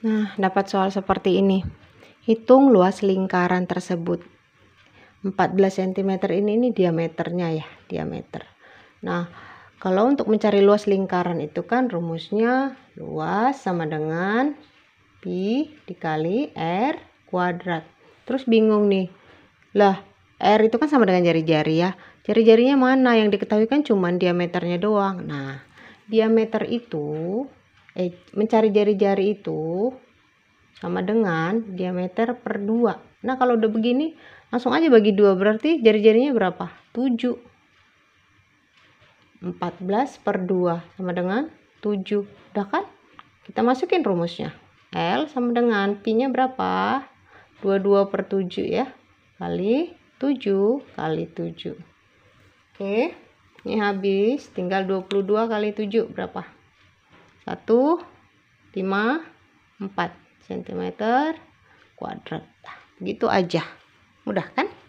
Nah, dapat soal seperti ini. Hitung luas lingkaran tersebut. 14 cm ini, ini diameternya ya, diameter. Nah, kalau untuk mencari luas lingkaran itu kan rumusnya luas sama dengan pi dikali r kuadrat. Terus bingung nih. Lah, r itu kan sama dengan jari-jari ya. Jari-jarinya mana? Yang diketahui kan cuma diameternya doang. Nah, diameter itu eh, mencari jari-jari itu sama dengan diameter per 2 nah kalau udah begini langsung aja bagi 2 berarti jari-jarinya berapa 7 14 per 2 sama dengan 7 udah kan kita masukin rumusnya L sama dengan P nya berapa 22 per 7 ya kali 7 kali 7 oke ini habis tinggal 22 kali 7 berapa 1 5 4 cm kuadrat begitu aja mudah kan